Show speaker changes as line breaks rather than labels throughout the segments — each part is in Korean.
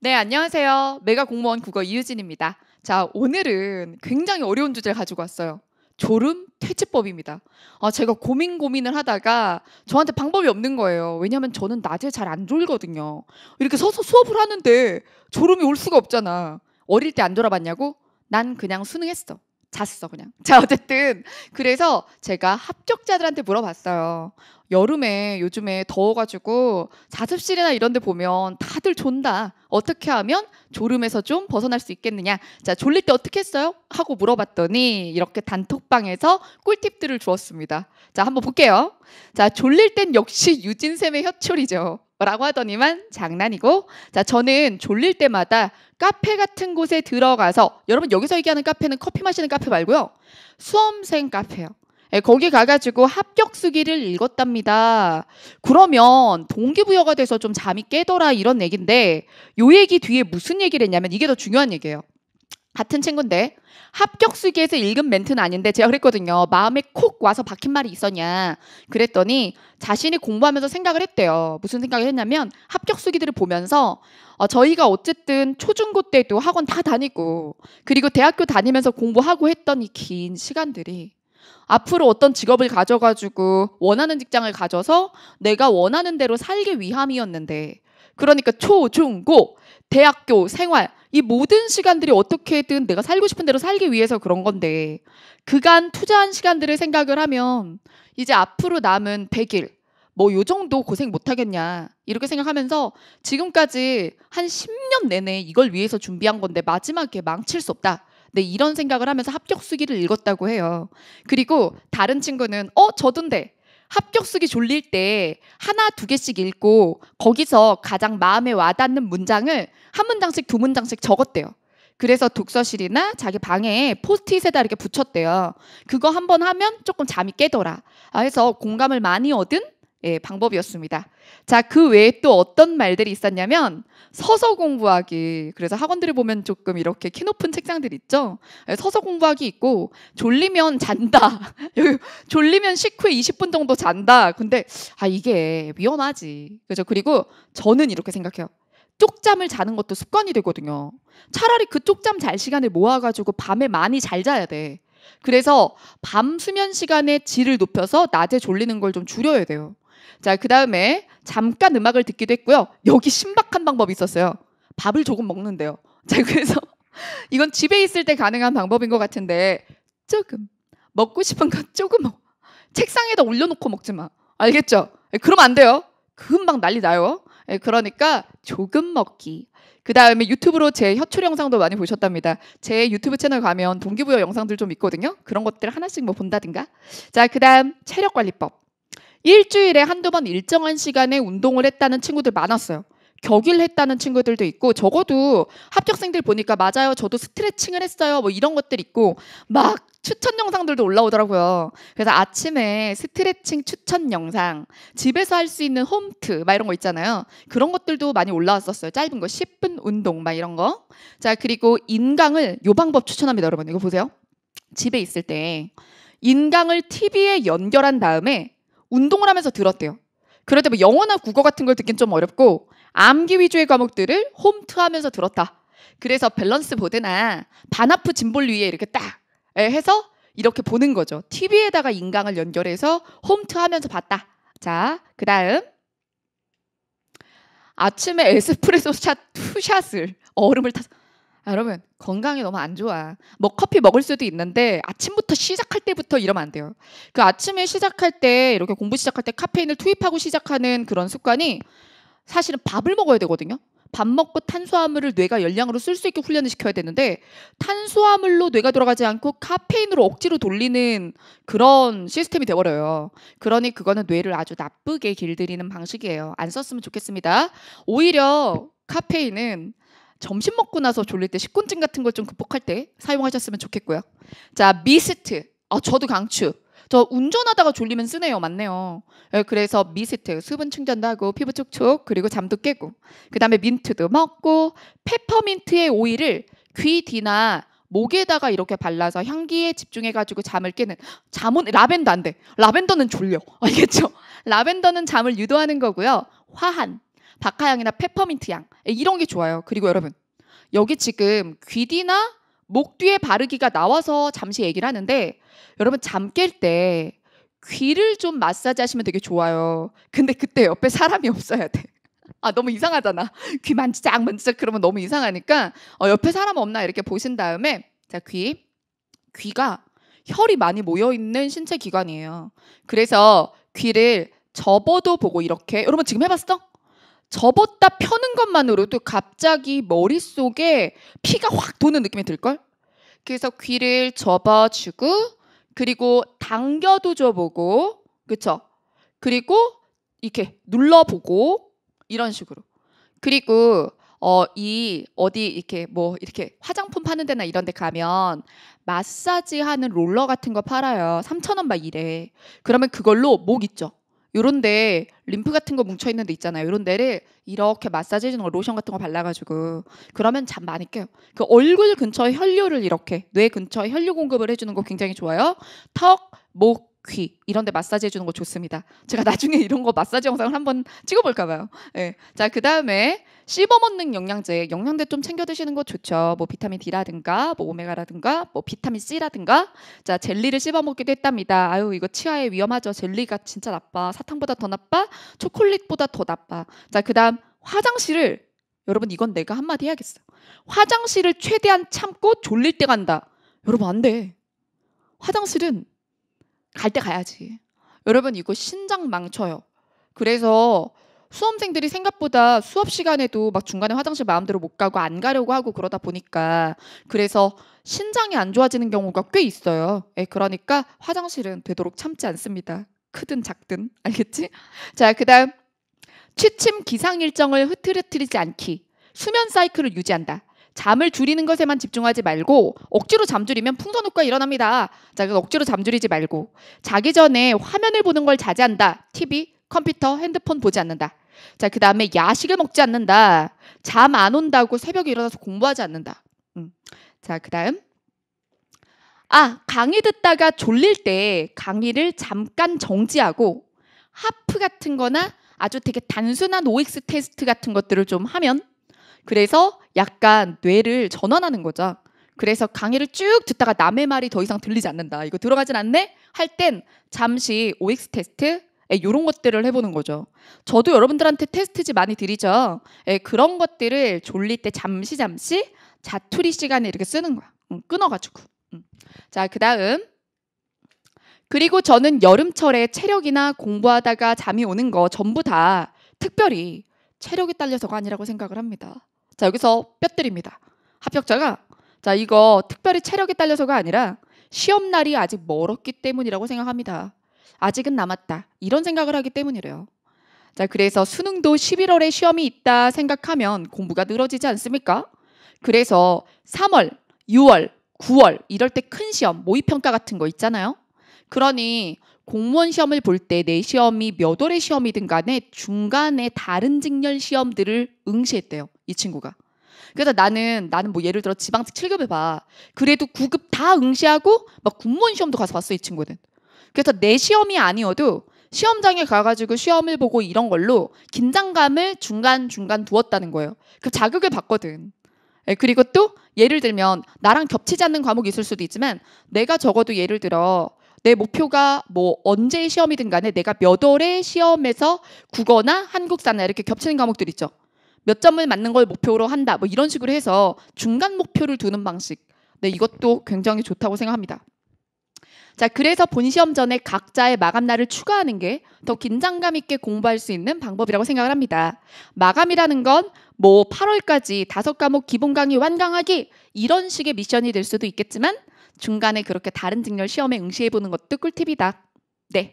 네, 안녕하세요. 메가 공무원 국어 이유진입니다. 자, 오늘은 굉장히 어려운 주제를 가지고 왔어요. 졸음 퇴치법입니다. 아, 제가 고민 고민을 하다가 저한테 방법이 없는 거예요. 왜냐하면 저는 낮에 잘 안 졸거든요. 이렇게 서서 수업을 하는데 졸음이 올 수가 없잖아. 어릴 때 안 졸아봤냐고? 난 그냥 수능했어. 잤어 그냥. 자 어쨌든 그래서 제가 합격자들한테 물어봤어요. 여름에 요즘에 더워가지고 자습실이나 이런데 보면 다들 존다. 어떻게 하면 졸음에서 좀 벗어날 수 있겠느냐. 자 졸릴 때 어떻게 했어요? 하고 물어봤더니 이렇게 단톡방에서 꿀팁들을 주었습니다. 자 한번 볼게요. 자 졸릴 땐 역시 유진 쌤의 혀초이죠 라고 하더니만 장난이고 자 저는 졸릴 때마다 카페 같은 곳에 들어가서 여러분 여기서 얘기하는 카페는 커피 마시는 카페 말고요 수험생 카페요 예, 거기 가가지고 합격 수기를 읽었답니다 그러면 동기부여가 돼서 좀 잠이 깨더라 이런 얘긴데요 얘기 뒤에 무슨 얘기를 했냐면 이게 더 중요한 얘기예요 같은 친구인데 합격 수기에서 읽은 멘트는 아닌데 제가 그랬거든요. 마음에 콕 와서 박힌 말이 있었냐. 그랬더니 자신이 공부하면서 생각을 했대요. 무슨 생각을 했냐면 합격 수기들을 보면서 어, 저희가 어쨌든 초중고 때도 학원 다 다니고 그리고 대학교 다니면서 공부하고 했던 이 긴 시간들이 앞으로 어떤 직업을 가져가지고 원하는 직장을 가져서 내가 원하는 대로 살기 위함이었는데 그러니까 초, 중, 고, 대학교 생활 이 모든 시간들이 어떻게든 내가 살고 싶은 대로 살기 위해서 그런 건데 그간 투자한 시간들을 생각을 하면 이제 앞으로 남은 100일 뭐 요 정도 고생 못 하겠냐 이렇게 생각하면서 지금까지 한 10년 내내 이걸 위해서 준비한 건데 마지막에 망칠 수 없다. 네, 이런 생각을 하면서 합격 수기를 읽었다고 해요. 그리고 다른 친구는 어, 저든데 합격수기 졸릴 때 하나 두 개씩 읽고 거기서 가장 마음에 와닿는 문장을 한 문장씩 두 문장씩 적었대요. 그래서 독서실이나 자기 방에 포스트잇에다 이렇게 붙였대요. 그거 한번 하면 조금 잠이 깨더라. 아, 해서 공감을 많이 얻은 예, 방법이었습니다. 자, 그 외에 또 어떤 말들이 있었냐면 서서 공부하기. 그래서 학원들을 보면 조금 이렇게 키높은 책상들 있죠. 예, 서서 공부하기 있고 졸리면 잔다. 졸리면 식후에 20분 정도 잔다. 근데 아 이게 위험하지. 그죠? 그리고 저는 이렇게 생각해요. 쪽잠을 자는 것도 습관이 되거든요. 차라리 그 쪽잠 잘 시간을 모아가지고 밤에 많이 잘 자야 돼. 그래서 밤 수면 시간의 질을 높여서 낮에 졸리는 걸 좀 줄여야 돼요. 자, 그 다음에 잠깐 음악을 듣기도 했고요. 여기 신박한 방법이 있었어요. 밥을 조금 먹는데요. 자, 그래서 이건 집에 있을 때 가능한 방법인 것 같은데 조금 먹고 싶은 거 조금 먹. 책상에다 올려놓고 먹지 마. 알겠죠? 예, 그럼안 돼요. 금방 난리 나요. 예, 그러니까 조금 먹기. 그 다음에 유튜브로 제 혀출 영상도 많이 보셨답니다. 제 유튜브 채널 가면 동기부여 영상들 좀 있거든요. 그런 것들 하나씩 뭐 본다든가. 자, 그 다음 체력관리법. 일주일에 한두 번 일정한 시간에 운동을 했다는 친구들 많았어요. 격일 했다는 친구들도 있고 적어도 합격생들 보니까 맞아요. 저도 스트레칭을 했어요. 뭐 이런 것들 있고 막 추천 영상들도 올라오더라고요. 그래서 아침에 스트레칭 추천 영상, 집에서 할 수 있는 홈트 막 이런 거 있잖아요. 그런 것들도 많이 올라왔었어요. 짧은 거 10분 운동 막 이런 거. 자, 그리고 인강을 요 방법 추천합니다, 여러분. 이거 보세요. 집에 있을 때 인강을 TV에 연결한 다음에 운동을 하면서 들었대요. 그런데 뭐 영어나 국어 같은 걸 듣긴 좀 어렵고 암기 위주의 과목들을 홈트하면서 들었다. 그래서 밸런스 보드나 반아프 짐볼 위에 이렇게 딱 해서 이렇게 보는 거죠. TV에다가 인강을 연결해서 홈트하면서 봤다. 자, 그 다음. 아침에 에스프레소 샷, 투샷을, 얼음을 타서. 아, 여러분, 건강이 너무 안 좋아. 뭐 커피 먹을 수도 있는데 아침부터 시작할 때부터 이러면 안 돼요. 그 아침에 시작할 때 이렇게 공부 시작할 때 카페인을 투입하고 시작하는 그런 습관이 사실은 밥을 먹어야 되거든요. 밥 먹고 탄수화물을 뇌가 열량으로 쓸 수 있게 훈련을 시켜야 되는데 탄수화물로 뇌가 돌아가지 않고 카페인으로 억지로 돌리는 그런 시스템이 돼버려요. 그러니 그거는 뇌를 아주 나쁘게 길들이는 방식이에요. 안 썼으면 좋겠습니다. 오히려 카페인은 점심 먹고 나서 졸릴 때 식곤증 같은 걸 좀 극복할 때 사용하셨으면 좋겠고요. 자, 미스트. 아, 저도 강추. 저 운전하다가 졸리면 쓰네요. 맞네요. 예, 그래서 미스트, 수분 충전도 하고 피부 촉촉, 그리고 잠도 깨고. 그다음에 민트도 먹고 페퍼민트의 오일을 귀 뒤나 목에다가 이렇게 발라서 향기에 집중해가지고 잠을 깨는 잠은 라벤더 안 돼. 라벤더는 졸려. 알겠죠? 라벤더는 잠을 유도하는 거고요. 화한, 박하향이나 페퍼민트 향 예, 이런 게 좋아요. 그리고 여러분 여기 지금 귀디나 목 뒤에 바르기가 나와서 잠시 얘기를 하는데 여러분 잠 깰 때 귀를 좀 마사지 하시면 되게 좋아요. 근데 그때 옆에 사람이 없어야 돼. 아 너무 이상하잖아. 귀 만지작 만지작 그러면 너무 이상하니까 어, 옆에 사람 없나 이렇게 보신 다음에 자 귀 귀가 혈이 많이 모여 있는 신체 기관이에요. 그래서 귀를 접어도 보고 이렇게 여러분 지금 해봤어? 접었다 펴는 것만으로도 갑자기 머릿속에 피가 확 도는 느낌이 들걸? 그래서 귀를 접어주고 그리고 당겨도 줘보고 그쵸? 그리고 이렇게 눌러보고 이런 식으로 그리고 어, 이, 어디, 이렇게, 뭐, 이렇게 화장품 파는 데나 이런 데 가면 마사지 하는 롤러 같은 거 팔아요. 3,000원 막 이래. 그러면 그걸로 목 있죠? 요런데 림프 같은 거 뭉쳐 있는 데 있잖아요. 요런 데를 이렇게 마사지 해주는 거 로션 같은 거 발라가지고 그러면 잠 많이 깨요. 그 얼굴 근처에 혈류를 이렇게 뇌 근처에 혈류 공급을 해주는 거 굉장히 좋아요. 턱, 목, 귀 이런 데 마사지 해주는 거 좋습니다. 제가 나중에 이런 거 마사지 영상을 한번 찍어볼까 봐요. 예. 자, 그 다음에 씹어먹는 영양제, 영양제 좀 챙겨 드시는 거 좋죠. 뭐 비타민 D라든가, 뭐 오메가라든가, 뭐 비타민 C라든가. 자, 젤리를 씹어먹기도 했답니다. 아유, 이거 치아에 위험하죠. 젤리가 진짜 나빠. 사탕보다 더 나빠. 초콜릿보다 더 나빠. 자, 그 다음 화장실을 여러분 이건 내가 한마디 해야겠어. 화장실을 최대한 참고 졸릴 때 간다. 여러분 안 돼. 화장실은 갈때 가야지. 여러분 이거 신장 망쳐요. 그래서 수험생들이 생각보다 수업 시간에도 막 중간에 화장실 마음대로 못 가고 안 가려고 하고 그러다 보니까 그래서 신장이 안 좋아지는 경우가 꽤 있어요. 예, 그러니까 화장실은 되도록 참지 않습니다. 크든 작든 알겠지? 자, 그다음 취침 기상 일정을 흐트러뜨리지 않기. 수면 사이클을 유지한다. 잠을 줄이는 것에만 집중하지 말고 억지로 잠줄이면 풍선 효과 일어납니다. 자, 억지로 잠줄이지 말고 자기 전에 화면을 보는 걸 자제한다. TV, 컴퓨터, 핸드폰 보지 않는다. 자, 그 다음에 야식을 먹지 않는다. 잠 안 온다고 새벽에 일어나서 공부하지 않는다. 음. 자, 그 다음. 아, 강의 듣다가 졸릴 때 강의를 잠깐 정지하고 하프 같은 거나 아주 되게 단순한 OX 테스트 같은 것들을 좀 하면 그래서 약간 뇌를 전환하는 거죠. 그래서 강의를 쭉 듣다가 남의 말이 더 이상 들리지 않는다. 이거 들어가진 않네? 할 땐 잠시 OX 테스트, 에, 예, 요런 것들을 해보는 거죠. 저도 여러분들한테 테스트지 많이 드리죠. 에, 예, 그런 것들을 졸릴 때 잠시 잠시 자투리 시간에 이렇게 쓰는 거야. 응, 끊어가지고. 응. 자, 그 다음. 그리고 저는 여름철에 체력이나 공부하다가 잠이 오는 거 전부 다 특별히 체력이 딸려서가 아니라고 생각을 합니다. 자, 여기서 뼈 때립니다. 합격자가 자, 이거 특별히 체력이 딸려서가 아니라 시험 날이 아직 멀었기 때문이라고 생각합니다. 아직은 남았다. 이런 생각을 하기 때문이래요. 자, 그래서 수능도 11월에 시험이 있다 생각하면 공부가 늘어지지 않습니까? 그래서 3월, 6월, 9월 이럴 때 큰 시험, 모의평가 같은 거 있잖아요. 그러니 공무원 시험을 볼 때 내 시험이 몇 월의 시험이든 간에 중간에 다른 직렬 시험들을 응시했대요. 이 친구가. 그래서 나는 나는 뭐 예를 들어 지방직 7급에 봐. 그래도 9급 다 응시하고 막 군무원 시험도 가서 봤어 이 친구는. 그래서 내 시험이 아니어도 시험장에 가가지고 시험을 보고 이런 걸로 긴장감을 중간 중간 두었다는 거예요. 그자격을 받거든. 예, 그리고 또 예를 들면 나랑 겹치지 않는 과목이 있을 수도 있지만 내가 적어도 예를 들어 내 목표가 뭐언제 시험이든 간에 내가 몇월에 시험에서 국어나 한국사나 이렇게 겹치는 과목들 있죠. 몇 점을 맞는 걸 목표로 한다. 뭐 이런 식으로 해서 중간 목표를 두는 방식. 네, 이것도 굉장히 좋다고 생각합니다. 자, 그래서 본 시험 전에 각자의 마감 날을 추가하는 게 더 긴장감 있게 공부할 수 있는 방법이라고 생각을 합니다. 마감이라는 건 뭐 8월까지 다섯 과목 기본 강의 완강하기 이런 식의 미션이 될 수도 있겠지만 중간에 그렇게 다른 직렬 시험에 응시해 보는 것도 꿀팁이다. 네.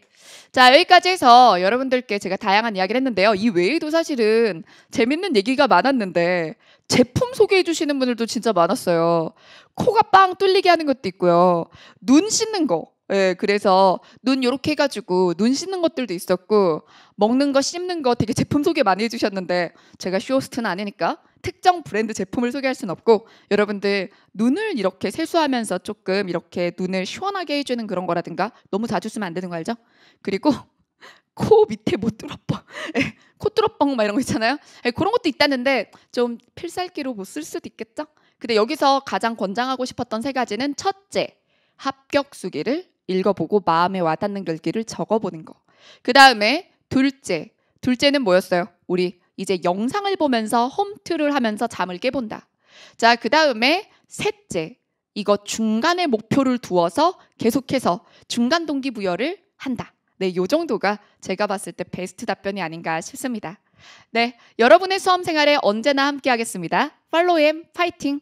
자, 여기까지 해서 여러분들께 제가 다양한 이야기를 했는데요. 이 외에도 사실은 재밌는 얘기가 많았는데 제품 소개해 주시는 분들도 진짜 많았어요. 코가 빵 뚫리게 하는 것도 있고요. 눈 씻는 거. 예, 그래서 눈 요렇게 해가지고 눈 씻는 것들도 있었고 먹는 거 씹는 거 되게 제품 소개 많이 해주셨는데 제가 쇼호스트는 아니니까 특정 브랜드 제품을 소개할 수는 없고 여러분들 눈을 이렇게 세수하면서 조금 이렇게 눈을 시원하게 해주는 그런 거라든가 너무 자주 쓰면 안 되는 거 알죠? 그리고 코 밑에 못 뭐 뚫어뻥, 예, 코 뚫어뻥 막 이런 거 있잖아요. 에, 예, 그런 것도 있다는데 좀 필살기로 뭐 쓸 수도 있겠죠? 근데 여기서 가장 권장하고 싶었던 세 가지는 첫째, 합격 수기를 읽어보고 마음에 와닿는 글귀를 적어보는 거. 그 다음에 둘째, 둘째는 뭐였어요? 우리 이제 영상을 보면서 홈트를 하면서 잠을 깨본다. 자, 그 다음에 셋째, 이거 중간에 목표를 두어서 계속해서 중간 동기부여를 한다. 네, 요 정도가 제가 봤을 때 베스트 답변이 아닌가 싶습니다. 네, 여러분의 수험 생활에 언제나 함께 하겠습니다. 팔로엠 파이팅!